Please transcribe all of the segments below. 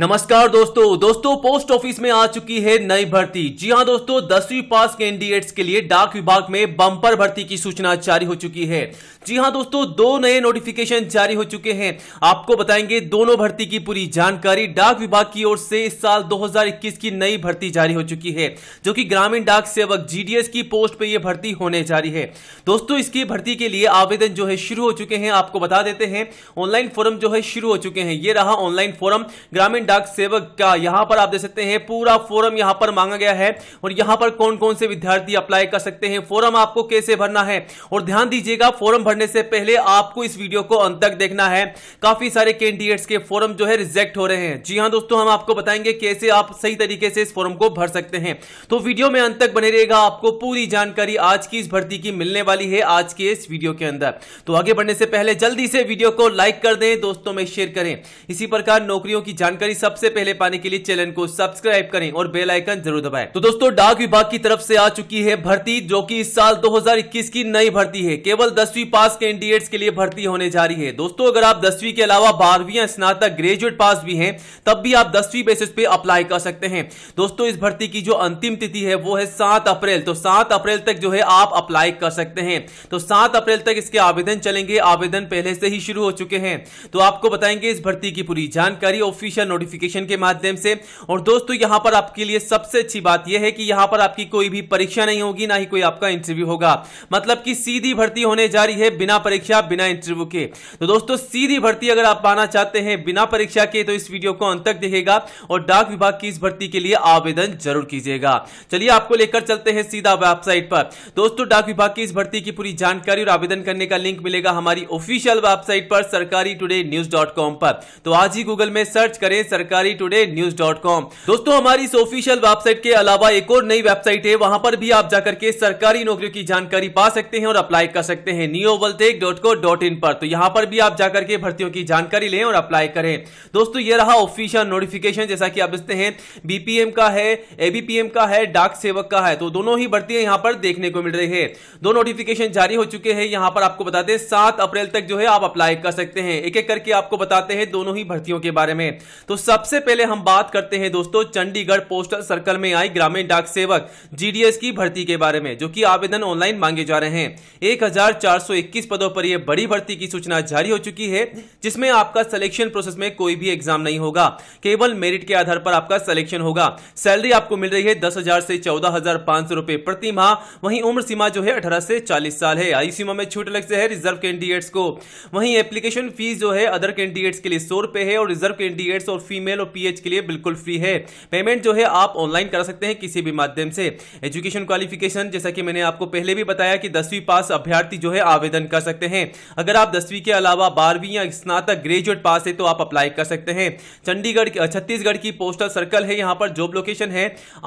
नमस्कार दोस्तों दोस्तों पोस्ट ऑफिस में आ चुकी है नई भर्ती जी हाँ दोस्तों दसवीं पास कैंडिडेट्स के लिए डाक विभाग में बम्पर भर्ती की सूचना जारी हो चुकी है जी हाँ दोस्तों दो नए नोटिफिकेशन जारी हो चुके हैं आपको बताएंगे दोनों भर्ती की पूरी जानकारी डाक विभाग की ओर से इस साल 2021 की नई भर्ती जारी हो चुकी है जो की ग्रामीण डाक सेवक जीडीएस की पोस्ट पर यह भर्ती होने जा रही है दोस्तों इसकी भर्ती के लिए आवेदन जो है शुरू हो चुके हैं आपको बता देते हैं ऑनलाइन फोरम जो है शुरू हो चुके हैं ये रहा ऑनलाइन फोरम ग्रामीण डाक सेवक का यहां पर आप देख सकते हैं पूरा फोरम यहां पर मांगा गया है और यहां पर कौन कौन से विद्यार्थी अप्लाई कर सकते हैं फोरम आपको कैसे भरना है और ध्यान दीजिएगा फोरम भरने से पहले आपको इस वीडियो को अंत तक देखना है काफी सारे कैंडिडेट्स के फोरम जो है रिजेक्ट हो रहे हैं जी हाँ दोस्तों हम आपको बताएंगे कैसे आप सही तरीके से इस फोरम को भर सकते हैं तो वीडियो में अंत तक बने रहेगा आपको पूरी जानकारी आज की इस भर्ती की मिलने वाली है आज के इस वीडियो के अंदर तो आगे बढ़ने से पहले जल्दी से वीडियो को लाइक कर दें दोस्तों में शेयर करें इसी प्रकार नौकरियों की जानकारी सबसे पहले पाने के लिए चैनल को सब्सक्राइब करें और बेल आइकन जरूर दबाएं। तो दोस्तों डाक विभाग की तरफ से आ चुकी है भर्ती जो कि इस साल 2021 की नई भर्ती है केवल दसवीं पास कैंडिडेट्स के लिए भर्ती होने जा रही है दोस्तों अगर आप दसवीं के अलावा बारहवीं स्नातक ग्रेजुएट पास भी है तब भी आप दसवीं बेसिस पे अप्लाई कर सकते हैं दोस्तों इस भर्ती की जो अंतिम तिथि है वो है सात अप्रैल तो सात अप्रैल तक जो है आप अप्लाई कर सकते हैं तो सात अप्रैल तक इसके आवेदन चलेंगे आवेदन पहले से ही शुरू हो चुके हैं तो आपको बताएंगे इस भर्ती की पूरी जानकारी ऑफिशियल नोटिफिकेशन के माध्यम से और दोस्तों यहाँ पर आपके लिए सबसे अच्छी बात यह है कि यहाँ पर आपकी कोई भी परीक्षा नहीं होगी ना ही कोई आपका इंटरव्यू होगा मतलब कि सीधी भर्ती होने जा रही है बिना परीक्षा बिना इंटरव्यू के तो दोस्तों सीधी भर्ती अगर आप पाना चाहते हैं बिना परीक्षा के तो इस वीडियो को अंत तक देखेगा और डाक विभाग की इस भर्ती के लिए आवेदन जरूर कीजिएगा चलिए आपको लेकर चलते हैं सीधा वेबसाइट पर दोस्तों डाक विभाग की इस भर्ती की पूरी जानकारी और आवेदन करने का लिंक मिलेगा हमारी ऑफिशियल वेबसाइट पर सरकारी टुडे न्यूज डॉट कॉम पर तो आज ही गूगल में सर्च करें सरकारी टुडे न्यूज डॉट कॉम दोस्तों हमारी इस ऑफिशियल वेबसाइट के अलावा एक और नई वेबसाइट है वहां पर भी आप जाकर के सरकारी नौकरियों की जानकारी पा सकते हैं और अप्लाई कर सकते हैं नियो वलटेक डॉट को डॉट इन पर तो यहाँ पर भी आप जाकर के भर्तियों की जानकारी लें और अप्लाई करें दोस्तों ये रहा ऑफिशियल नोटिफिकेशन जैसा कि आप देखते हैं बीपीएम का है एबीपीएम का है डाक सेवक का है तो दोनों ही भर्तियां यहाँ पर देखने को मिल रही है दो नोटिफिकेशन जारी हो चुके हैं यहाँ पर आपको बताते हैं सात अप्रैल तक जो है आप अप्लाई कर सकते हैं एक एक करके आपको बताते हैं दोनों ही भर्तियों के बारे में तो सबसे पहले हम बात करते हैं दोस्तों चंडीगढ़ पोस्टल सर्कल में आई ग्रामीण डाक सेवक जीडीएस की भर्ती के बारे में जो कि आवेदन ऑनलाइन मांगे जा रहे हैं 1421 पदों पर यह बड़ी भर्ती की सूचना जारी हो चुकी है जिसमें आपका सिलेक्शन प्रोसेस में कोई भी एग्जाम नहीं होगा केवल मेरिट के आधार पर आपका सिलेक्शन होगा सैलरी आपको मिल रही है दस हजार से चौदह हजार सौ प्रति माह वही उम्र सीमा जो है अठारह से चालीस साल है आयु सीमा में छूट अलग से है रिजर्व कैंडिडेट्स को वहीं एप्लीकेशन फीस जो है अदर कैंडिडेट्स के लिए सौ रुपए है और रिजर्व कैंडिडेट्स और फीमेल और पीएच के लिए बिल्कुल फ्री है पेमेंट जो है आप ऑनलाइन करा सकते हैं किसी भी माध्यम से एजुकेशन क्वालिफिकेशन जैसा कि मैंने आपको पहले भी बताया कि दसवीं पास अभ्यर्थी जो है आवेदन कर सकते हैं अगर आप दसवीं के अलावा बारहवीं या स्नातक ग्रेजुएट पास है तो आप अप्लाई कर सकते हैं चंडीगढ़ छत्तीसगढ़ की पोस्टल सर्कल है यहाँ पर जॉब लोकेशन है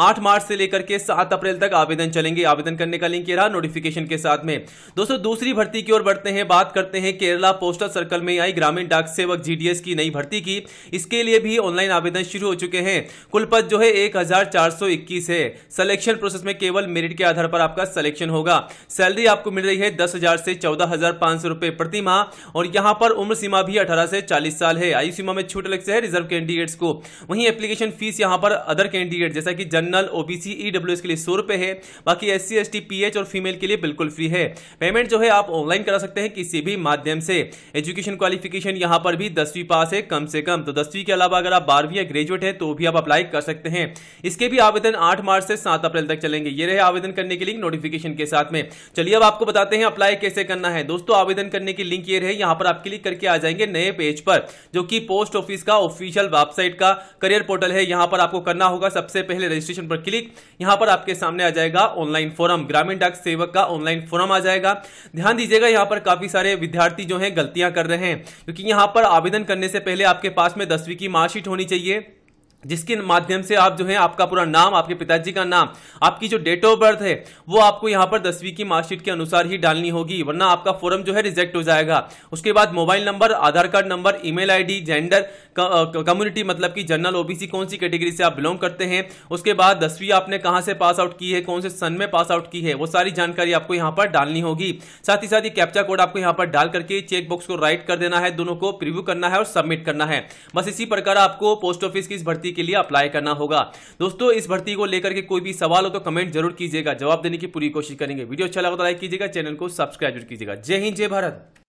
आठ मार्च से लेकर के सात अप्रैल तक आवेदन चलेंगे आवेदन करने का लिंक रहा नोटिफिकेशन के साथ में दोस्तों दूसरी भर्ती की ओर बढ़ते हैं बात करते हैं केरला पोस्टल सर्कल में आई ग्रामीण डाक सेवक जीडीएस की नई भर्ती की इसके लिए भी भी ऑनलाइन आवेदन शुरू हो चुके हैं कुल पद जो है एक है सिलेक्शन प्रोसेस में केवल मेरिट के आधार पर आपका सिलेक्शन होगा सैलरी आपको मिल रही है दस हजार से चौदह हजार पांच सौ रुपए प्रति माह और यहाँ पर उम्र सीमा भी अठारह से चालीस साल है आयु सीमा में छूट अलग से है रिजर्व कैंडिडेट्स को वहीं एप्लीकेशन फीस यहाँ पर अदर कैंडिडेट जैसा कि जनरल ओबीसी ईडब्ल्यू के लिए सौ रुपए है बाकी S C S T P H और फीमेल के लिए बिल्कुल फ्री है पेमेंट जो है आप ऑनलाइन करा सकते हैं किसी भी माध्यम से एजुकेशन क्वालिफिकेशन यहाँ पर भी दसवीं पास है कम से कम तो दसवीं के अलावा अगर आप बारहवीं या ग्रेजुएट है तो भी आप अप्लाई कर सकते हैं इसके भी आवेदन आठ मार्च से सात अप्रैल तक चलेंगे ये रहे आवेदन करने के लिंक नोटिफिकेशन के साथ में चलिए अब आपको बताते हैं अप्लाई कैसे करना है दोस्तों आवेदन करने की लिंक ये रहे यहाँ पर आप क्लिक करके आ जाएंगे नए पेज पर जो कि पोस्ट ऑफिस का ऑफिशियल वेबसाइट का करियर पोर्टल है यहाँ पर आपको करना होगा सबसे पहले रजिस्ट्रेशन पर क्लिक यहाँ पर आपके सामने आ जाएगा ऑनलाइन फॉरम ग्रामीण डाक सेवक का ऑनलाइन फॉरम आ जाएगा ध्यान दीजिएगा यहाँ पर काफी सारे विद्यार्थी जो है गलतियां कर रहे हैं क्योंकि यहाँ पर आवेदन करने से पहले आपके पास में दसवीं की मार्क्स मार्कशीट होनी चाहिए जिसके माध्यम से आप जो है आपका पूरा नाम आपके पिताजी का नाम आपकी जो डेट ऑफ बर्थ है वो आपको यहाँ पर दसवीं की मार्कशीट के अनुसार ही डालनी होगी वरना आपका फॉर्म जो है रिजेक्ट हो जाएगा उसके बाद mobile number Aadhaar card number email ID gender community मतलब कि जनरल ओबीसी कौन सी कैटेगरी से आप बिलोंग करते हैं उसके बाद दसवीं आपने कहां से पास आउट की है कौन से सन में पास आउट की है वो सारी जानकारी आपको यहाँ पर डालनी होगी साथ ही साथ ये कैप्चा कोड आपको यहाँ पर डाल करके चेकबॉक्स को राइट कर देना है दोनों को प्रिव्यू करना है और सबमिट करना है बस इसी प्रकार आपको पोस्ट ऑफिस की इस भर्ती के लिए अप्लाई करना होगा दोस्तों इस भर्ती को लेकर के कोई भी सवाल हो तो कमेंट जरूर कीजिएगा जवाब देने की पूरी कोशिश करेंगे वीडियो अच्छा लगा तो लाइक कीजिएगा चैनल को सब्सक्राइब जरूर कीजिएगा जय हिंद जय भारत